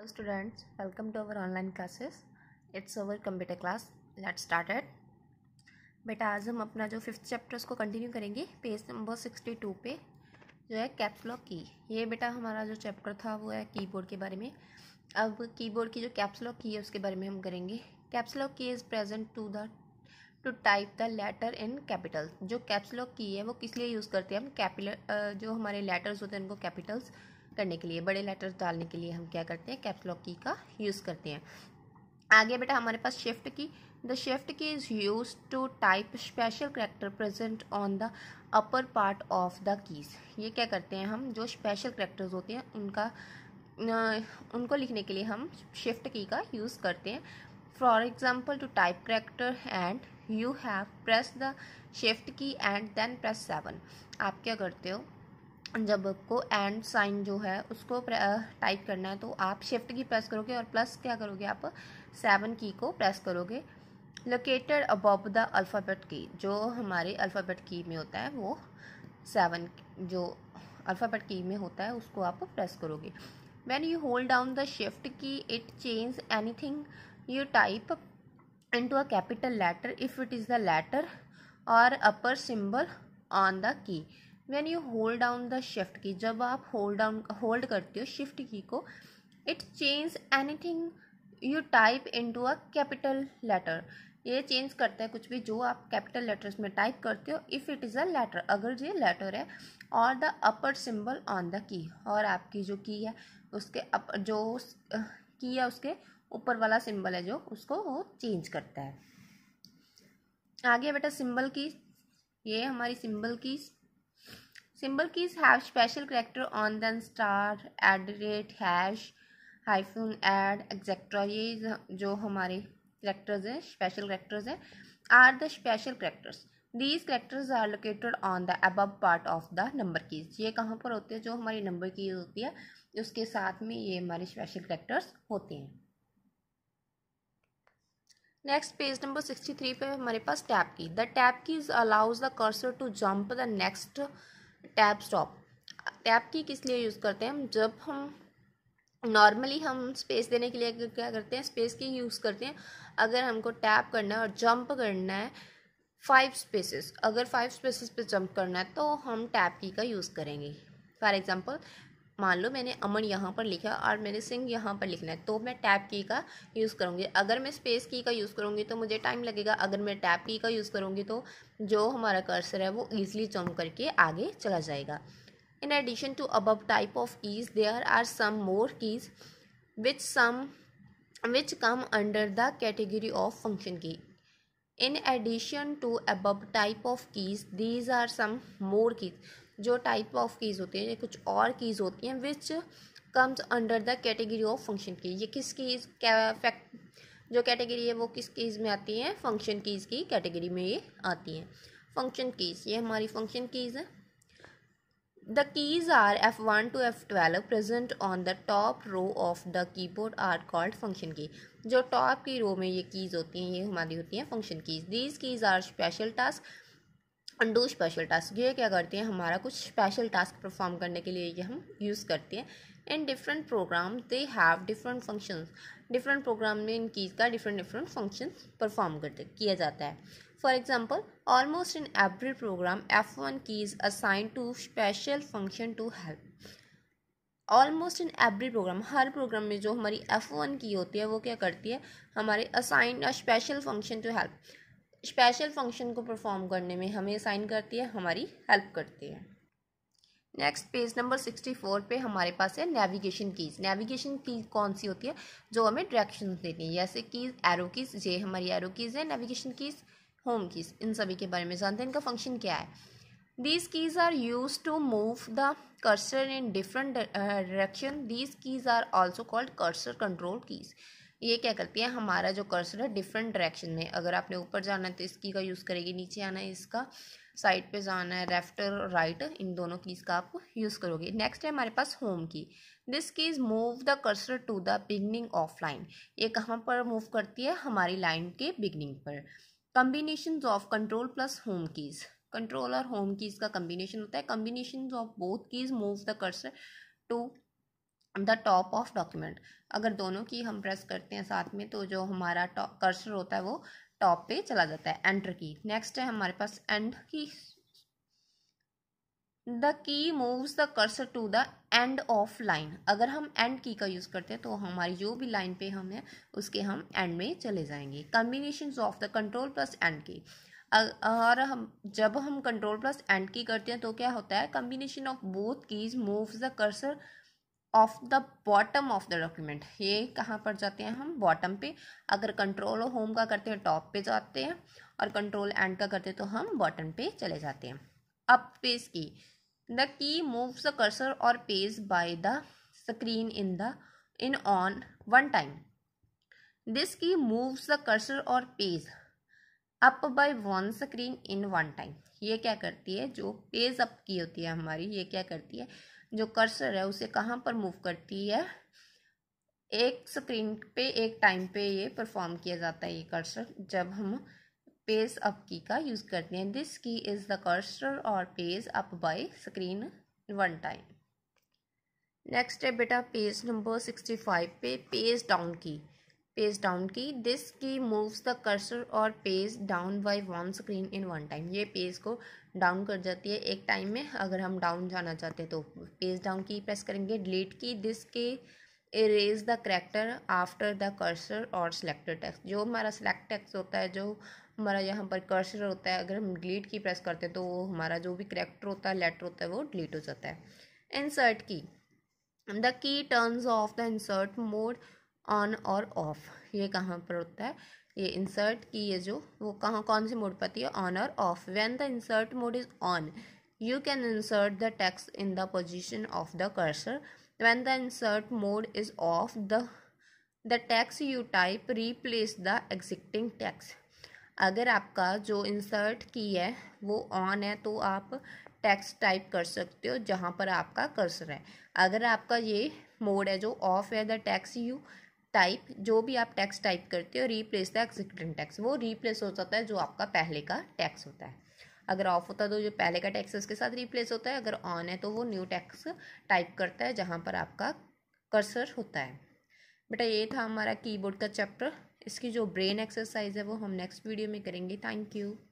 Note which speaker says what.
Speaker 1: hello students welcome to our online classes it's our computer class let started बेटा आज हम अपना जो फिफ्थ चैप्टर उसको कंटिन्यू करेंगे पेज नंबर सिक्सटी टू पे जो है कैप्सलॉक की ये बेटा हमारा जो चैप्टर था वो है कीबोर्ड के बारे में अब कीबोर्ड की जो कैप्सलॉक की है उसके बारे में हम करेंगे caps lock key is present to the to type the letter in capital जो कैप्सलॉक की है वो किस लिए यूज़ करते हैं हम कैपिटल जो हमारे लेटर्स होते हैं उनको कैपिटल्स करने के लिए बड़े लेटर्स डालने के लिए हम क्या करते हैं कैप्स लॉक की का यूज़ करते हैं आगे बेटा हमारे पास shift key the shift key is use to type special character present on the upper part of the keys ये क्या करते हैं हम जो स्पेशल करेक्टर्स होते हैं उनका उनको लिखने के लिए हम शिफ्ट की का यूज़ करते हैं for example to type character and you have press the shift key and then press seven आप क्या करते हो जब आपको एंड साइन जो है उसको टाइप करना है तो आप शिफ्ट की प्रेस करोगे और प्लस क्या करोगे आप सेवन की को प्रेस करोगे लोकेटेड अबब द अल्फ़ाबेट की जो हमारे अल्फ़ाबेट की में होता है वो सेवन जो अल्फ़ाबेट की में होता है उसको आप प्रेस करोगे when you hold down the shift key it change anything you type into a capital letter if it is the letter or upper symbol on the key when you hold down the shift key जब आप hold down hold करते हो shift key को it change anything you type into a capital letter ये change करता है कुछ भी जो आप कैपिटल लेटर्स में टाइप करते हो if it is a letter अगर ये लेटर है or the upper symbol on the key और आपकी जो की है उसके अप जो की है उसके ऊपर वाला सिंबल है जो उसको वो चेंज करता है आगे बेटा सिंबल की ये हमारी सिंबल की symbol keys have special character on on star at the rate hash hyphen et cetera ये जो हमारे करेक्टर्स हैं स्पेशल करेक्टर्स हैं are the special characters these characters are located on the above part of the number keys ये कहाँ पर होते हैं जो हमारी नंबर कीज होती है उसके साथ में ये हमारे स्पेशल करेक्टर्स होते हैं next page number sixty three पे हमारे पास tab key the tab keys allows the cursor to jump the next tab stop tab key किस लिए यूज़ करते हैं हम जब हम नॉर्मली हम स्पेस देने के लिए क्या करते हैं स्पेस की यूज़ करते हैं अगर हमको टैप करना है और जंप करना है फाइव स्पेसेस अगर फाइव स्पेसेस पे जंप करना है तो हम टैप की का यूज़ करेंगे फॉर एग्जांपल मान लो मैंने अमन यहाँ पर लिखा और मैंने सिंह यहाँ पर लिखना है तो मैं टैप की का यूज़ करूँगी अगर मैं स्पेस की का यूज़ करूँगी तो मुझे टाइम लगेगा अगर मैं टैप की का यूज़ करूँगी तो जो हमारा कर्सर है वो ईजिली जम्प करके आगे चला जाएगा in addition to above type of keys there are some more keys which some which come under the category of function key in addition to above type of keys these are some more keys जो type of keys होती हैं कुछ और keys होती हैं which comes under the category of function key ये किस keys fact जो कैटेगरी है वो किस कीज़ में आती है फंक्शन कीज़ की कैटेगरी में ये आती हैं फंक्शन कीज़ ये हमारी फंक्शन कीज़ है the keys are F one to F twelve present on the top row of the keyboard are called function key जो टॉप की रो में ये कीज़ होती हैं ये हमारी होती हैं function keys these keys are special task do special task ये क्या करती हैं हमारा कुछ स्पेशल टास्क परफॉर्म करने के लिए ये हम यूज़ करते हैं in different program they have different functions different program में इन चीज़ का डिफरेंट डिफरेंट फंक्शन परफॉर्म करते किया जाता है for example almost in every program F one key is assign to special function to help almost in every program हर प्रोग्राम में जो हमारी एफ वन की होती है वो क्या करती है हमारे assign special function to help special function को परफॉर्म करने में हमें असाइन करती है हमारी हेल्प करती है next page number sixty four पर हमारे पास है नेविगेशन कीज नेविगेशन कीज कौन सी होती है जो हमें डायरेक्शन देती है जैसे कीज एरो कीज ये हमारी एरो कीज है नेविगेशन कीज होम कीज इन सभी के बारे में जानते हैं इनका फंक्शन क्या है these keys are use to move the cursor in different direction these keys are also called cursor control keys ये क्या करती है हमारा जो कर्सर है डिफरेंट डायरेक्शन में अगर आपने ऊपर जाना है तो इसकी का यूज़ करेगी नीचे आना है इसका साइड पे जाना है लेफ्ट और राइट इन दोनों कीज़ का आप यूज़ करोगे नेक्स्ट है हमारे पास home key this keys move the cursor to the beginning of line ये कहाँ पर मूव करती है हमारी लाइन के बिगनिंग पर combination of control plus home keys control और होम कीज़ का कम्बिनेशन होता है combination of both keys move the cursor to the top of document अगर दोनों की हम प्रेस करते हैं साथ में तो जो हमारा कर्सर होता है वो टॉप पे चला जाता है एंटर की नेक्स्ट है हमारे पास end key the key moves the cursor to the end of line अगर हम एंड की का यूज़ करते हैं तो हमारी जो भी लाइन पे हम हैं उसके हम एंड में चले जाएंगे combination of the control plus end key और हम जब हम कंट्रोल प्लस एंड की करते हैं तो क्या होता है combination of both keys moves the cursor of the bottom of the document ये कहाँ पर जाते हैं हम बॉटम पे अगर कंट्रोल होम का करते हैं टॉप पे जाते हैं और कंट्रोल एंड का करते हैं तो हम बॉटम पे चले जाते हैं up page key the key move the cursor or page by the screen in the in on one time this key moves the cursor or page up by one screen in one time ये क्या करती है जो page up की होती है हमारी ये क्या करती है जो कर्सर है उसे कहाँ पर मूव करती है एक स्क्रीन पे एक टाइम पे ये परफॉर्म किया जाता है ये कर्सर जब हम पेज अप की का यूज़ करते हैं this key is the cursor or page up by screen one time next है बेटा पेज नंबर सिक्सटी फाइव पे page down key page down key this key moves the cursor or page down by one screen in one time ये page को down कर जाती है एक time में अगर हम डाउन जाना चाहते हैं तो पेज डाउन की प्रेस करेंगे delete key this key erase the character after the cursor or selected text जो हमारा सिलेक्ट टेक्स्ट होता है जो हमारा यहाँ पर कर्सर होता है अगर हम डिलीट की प्रेस करते हैं तो वो हमारा जो भी करेक्टर होता है लेटर होता है वो डिलीट हो जाता है insert key the key turns off the insert mode on or off ये कहाँ पर होता है ये इंसर्ट की ये जो वो कहाँ कौन से मोड पाती है on or off when the insert mode is on you can insert the text in the position of the cursor when the insert mode is off the the text you type replace the existing text अगर आपका जो insert की है वो on है तो आप text type कर सकते हो जहाँ पर आपका कर्सर है अगर आपका ये मोड है जो ऑफ है द टेक्स्ट यू टाइप जो भी आप टैक्स टाइप करते हो रीप्लेस द एक्जिक्यूटिंग टैक्स वो रीप्लेस हो जाता है जो आपका पहले का टैक्स होता है अगर ऑफ होता है तो जो पहले का टैक्स उसके साथ रिप्लेस होता है अगर ऑन है तो वो न्यू टैक्स टाइप करता है जहाँ पर आपका कर्सर होता है बेटा ये था हमारा कीबोर्ड का चैप्टर इसकी जो ब्रेन एक्सरसाइज है वो हम नेक्स्ट वीडियो में करेंगे थैंक यू